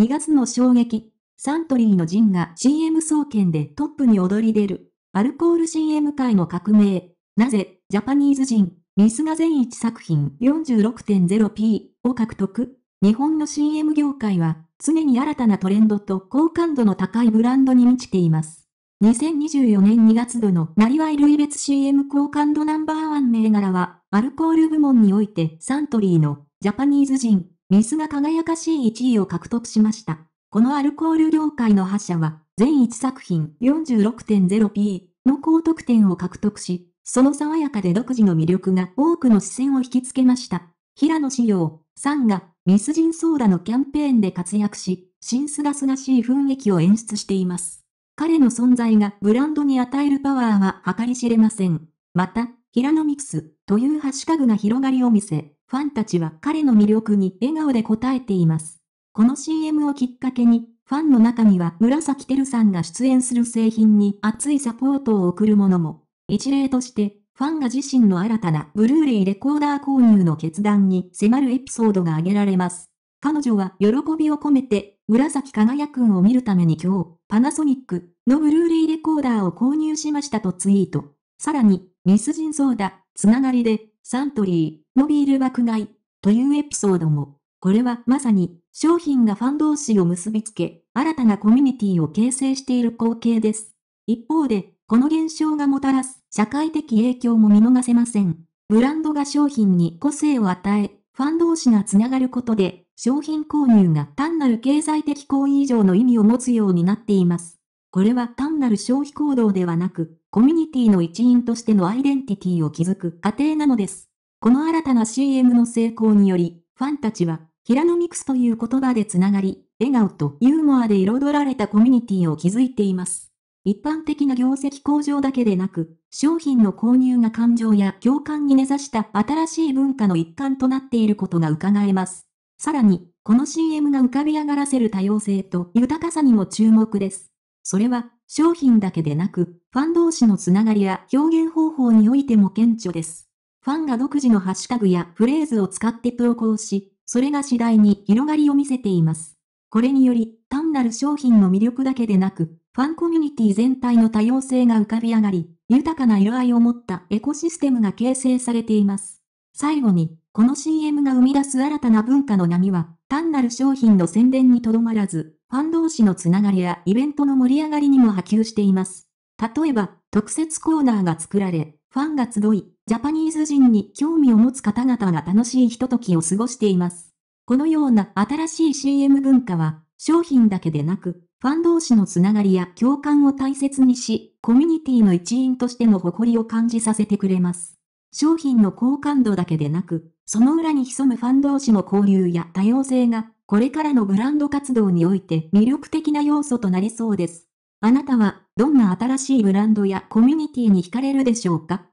2月の衝撃。サントリーのジンが CM 総研でトップに躍り出る。アルコール CM 界の革命。なぜ、ジャパニーズ人、ミスが全1作品 46.0p を獲得。日本の CM 業界は、常に新たなトレンドと好感度の高いブランドに満ちています。2024年2月度のなりわい類別 CM 好感度ナンバーワン銘柄は、アルコール部門においてサントリーのジャパニーズ人水が輝かしい1位を獲得しました。このアルコール業界の覇者は、全1作品 46.0p の高得点を獲得し、その爽やかで独自の魅力が多くの視線を引きつけました。平野志陽さんが、ミスジンソーダのキャンペーンで活躍し、新すがすがしい雰囲気を演出しています。彼の存在がブランドに与えるパワーは計り知れません。また、ヒラノミクスというハッシュタグが広がりを見せ、ファンたちは彼の魅力に笑顔で応えています。この CM をきっかけに、ファンの中には紫てるさんが出演する製品に熱いサポートを送るものも。一例として、ファンが自身の新たなブルーレイレコーダー購入の決断に迫るエピソードが挙げられます。彼女は喜びを込めて、紫輝くんを見るために今日、パナソニックのブルーレイレコーダーを購入しましたとツイート。さらに、ミスジンソーダ、つながりで、サントリーのビール爆買い、というエピソードも、これはまさに、商品がファン同士を結びつけ、新たなコミュニティを形成している光景です。一方で、この現象がもたらす社会的影響も見逃せません。ブランドが商品に個性を与え、ファン同士がつながることで、商品購入が単なる経済的行為以上の意味を持つようになっています。これは単なる消費行動ではなく、コミュニティの一員としてのアイデンティティを築く過程なのです。この新たな CM の成功により、ファンたちは、平野ミクスという言葉でつながり、笑顔とユーモアで彩られたコミュニティを築いています。一般的な業績向上だけでなく、商品の購入が感情や共感に根ざした新しい文化の一環となっていることが伺えます。さらに、この CM が浮かび上がらせる多様性と豊かさにも注目です。それは、商品だけでなく、ファン同士のつながりや表現方法においても顕著です。ファンが独自のハッシュタグやフレーズを使って投稿し、それが次第に広がりを見せています。これにより、単なる商品の魅力だけでなく、ファンコミュニティ全体の多様性が浮かび上がり、豊かな色合いを持ったエコシステムが形成されています。最後に、この CM が生み出す新たな文化の波は、単なる商品の宣伝にとどまらず、ファン同士のつながりやイベントの盛り上がりにも波及しています。例えば、特設コーナーが作られ、ファンが集い、ジャパニーズ人に興味を持つ方々が楽しいひとときを過ごしています。このような新しい CM 文化は、商品だけでなく、ファン同士のつながりや共感を大切にし、コミュニティの一員としての誇りを感じさせてくれます。商品の好感度だけでなく、その裏に潜むファン同士の交流や多様性が、これからのブランド活動において魅力的な要素となりそうです。あなたは、どんな新しいブランドやコミュニティに惹かれるでしょうか